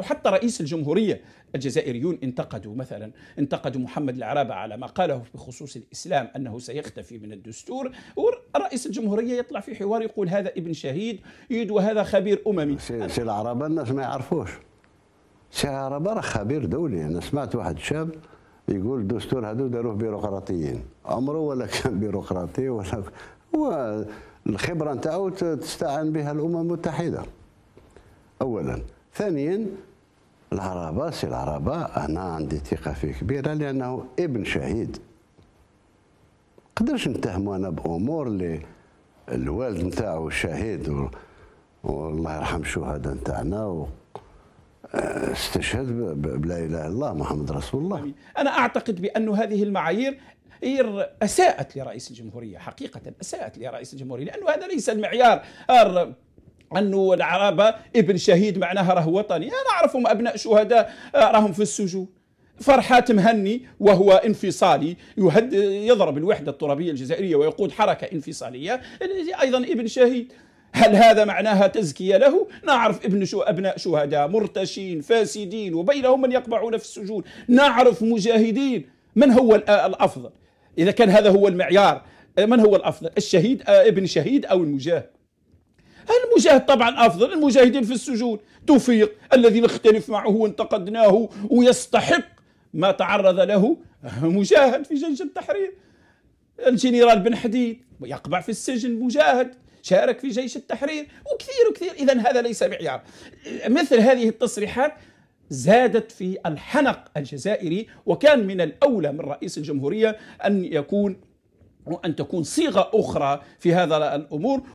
أو حتى رئيس الجمهورية الجزائريون انتقدوا مثلا انتقدوا محمد العرابة على ما قاله بخصوص الإسلام أنه سيختفي من الدستور ورئيس الجمهورية يطلع في حوار يقول هذا ابن شهيد يد وهذا خبير أممي سي العرابة الناس ما يعرفوش سي العرابة راه خبير دولي أنا سمعت واحد شاب يقول الدستور هذو داروه بيروقراطيين عمره ولا كان بيروقراطي ولا هو الخبره نتاعو تستعان بها الامم المتحده اولا ثانيا العربه سي العربه انا عندي ثقه فيه كبيره لانه ابن شهيد قدرش نتهمو انا بامور اللي الوالد نتاعو شهيد والله يرحم الشهداء نتاعنا استشهد بلا اله الا الله محمد رسول الله انا اعتقد بان هذه المعايير اساءت لرئيس الجمهوريه حقيقه اساءت لرئيس الجمهوريه لانه هذا ليس المعيار انه العرب ابن شهيد معناها راه وطني انا اعرفهم ابناء شهداء آه، راهم في السجون فرحات مهني وهو انفصالي يهد يضرب الوحده الترابيه الجزائريه ويقود حركه انفصاليه ايضا ابن شهيد هل هذا معناها تزكيه له؟ نعرف ابن شو ابناء شهداء مرتشين فاسدين وبينهم من يقبعون في السجون، نعرف مجاهدين، من هو آه، الافضل؟ اذا كان هذا هو المعيار، آه، من هو الافضل؟ الشهيد ابن شهيد او المجاهد؟ المجاهد طبعا أفضل المجاهدين في السجون توفيق الذي نختلف معه وانتقدناه ويستحق ما تعرض له مجاهد في جيش التحرير الجنرال بن حديد يقبع في السجن مجاهد شارك في جيش التحرير وكثير وكثير إذا هذا ليس معيار مثل هذه التصريحات زادت في الحنق الجزائري وكان من الأولى من رئيس الجمهورية أن يكون وأن تكون صيغة أخرى في هذا الأمور